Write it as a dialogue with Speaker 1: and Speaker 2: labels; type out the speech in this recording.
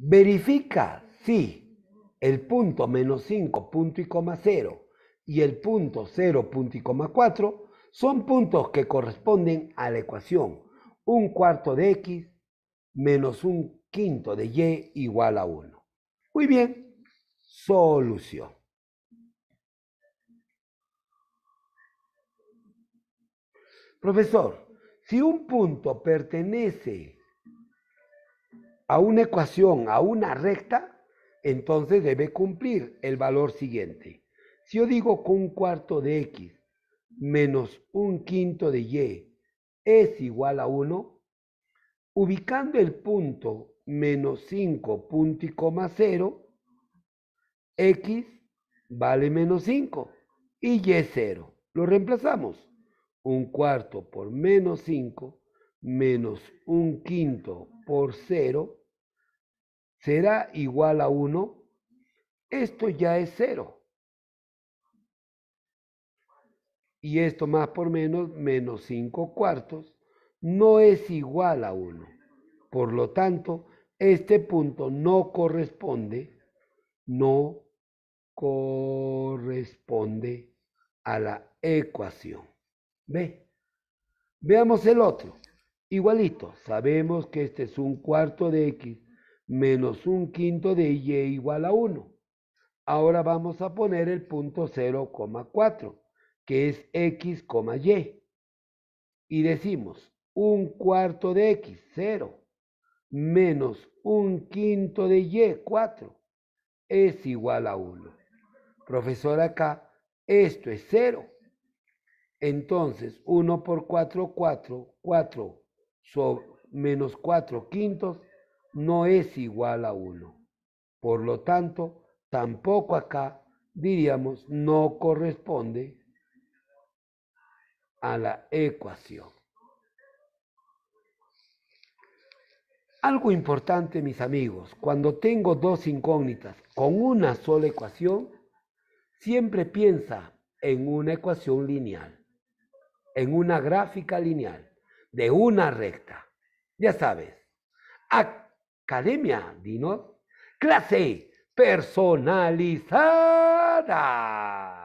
Speaker 1: Verifica si el punto menos 5, punto y coma 0 y el punto 0, punto y coma 4 son puntos que corresponden a la ecuación 1 cuarto de x menos un quinto de y igual a 1. Muy bien, solución. Profesor, si un punto pertenece a una ecuación, a una recta, entonces debe cumplir el valor siguiente. Si yo digo que un cuarto de x menos un quinto de y es igual a 1, ubicando el punto menos 5 punto y coma 0, x vale menos 5 y y 0. Lo reemplazamos. Un cuarto por menos 5 menos un quinto por 0 será igual a 1, esto ya es 0. Y esto más por menos, menos 5 cuartos, no es igual a 1. Por lo tanto, este punto no corresponde, no corresponde a la ecuación. ¿Ve? Veamos el otro. Igualito, sabemos que este es un cuarto de x menos un quinto de y igual a 1. Ahora vamos a poner el punto 0,4, que es x, y. Y decimos, un cuarto de x, 0, menos un quinto de y, 4, es igual a 1. Profesor, acá, esto es 0. Entonces, 1 por 4, 4, 4, menos 4 quintos no es igual a 1. Por lo tanto, tampoco acá diríamos no corresponde a la ecuación. Algo importante, mis amigos, cuando tengo dos incógnitas con una sola ecuación, siempre piensa en una ecuación lineal, en una gráfica lineal, de una recta. Ya sabes, Academia Dinos. Clase personalizada.